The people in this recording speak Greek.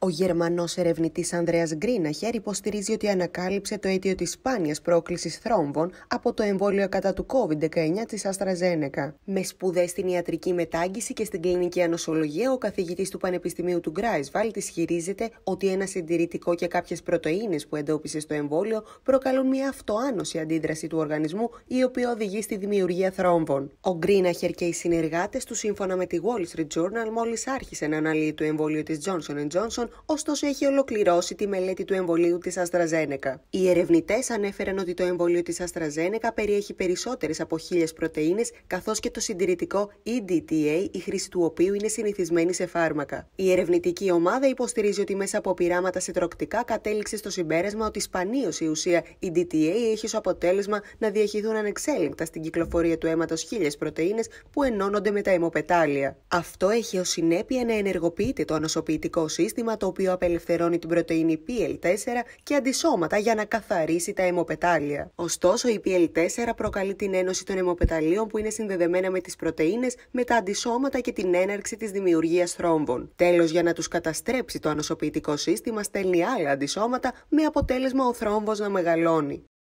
Ο Γερμανός ερευνητής Ανδρέας Γκρίναχερ υποστηρίζει ότι ανακάλυψε το αίτιο της σπάνιας πρόκλησης θρόμβων από το εμβόλιο κατά του COVID-19 της Αστραζένεκα. Με σπουδές στην ιατρική μετάγγιση και στην κλινική ανοσολογία, ο καθηγητής του Πανεπιστημίου του Γκράισβαλτ ισχυρίζεται ότι ένα συντηρητικό και κάποιες πρωτενε που εντόπισε στο εμβόλιο προκαλούν μια αυτοάνωση αντίδραση του οργανισμού, η οποία οδηγεί στη δημιουργία θρόμβων. Ο Γκρίναχερ και οι συνεργάτες του, σύμφωνα με τη Wall Street Journal, μόλις άρχισε να αναλύει το εμβόλιο της Johnson Johnson ωστόσο έχει ολοκληρώσει τη μελέτη του εμβολίου της Αστραζένεκα. Οι ερευνητές ανέφεραν ότι το εμβολίο της Αστραζένεκα περιέχει περισσότερες από χίλιες πρωτενε, καθώς και το συντηρητικό EDTA, η χρήση του οποίου είναι συνηθισμένη σε φάρμακα. Η ερευνητική ομάδα υποστηρίζει ότι μέσα από πειράματα τροκτικά κατέληξε στο συμπέρασμα ότι σπανίως η ουσία EDTA έχει ως αποτέλεσμα να διαχειθούν ανεξέλεγκτα στην κυκλοφορία του αίματος χίλιες πρωτενε που ενώνονται με τα αιμοπετάλια. Αυτό έχει ως συνέπεια να ενεργοποιείται το ανοσοποιητικό σύστημα το οποίο απελευθερώνει την πρωτεΐνη PL4 και αντισώματα για να καθαρίσει τα αιμοπετάλια. Ωστόσο, η PL4 προκαλεί την ένωση των αιμοπεταλίων που είναι συνδεδεμένα με τις πρωτεΐνες, με τα αντισώματα και την έναρξη της δημιουργίας θρόμβων. Τέλος, για να τους καταστρέψει το ανοσοποιητικό σύστημα, στέλνει άλλα αντισώματα με αποτέλεσμα ο θρόμβος να μεγαλώνει.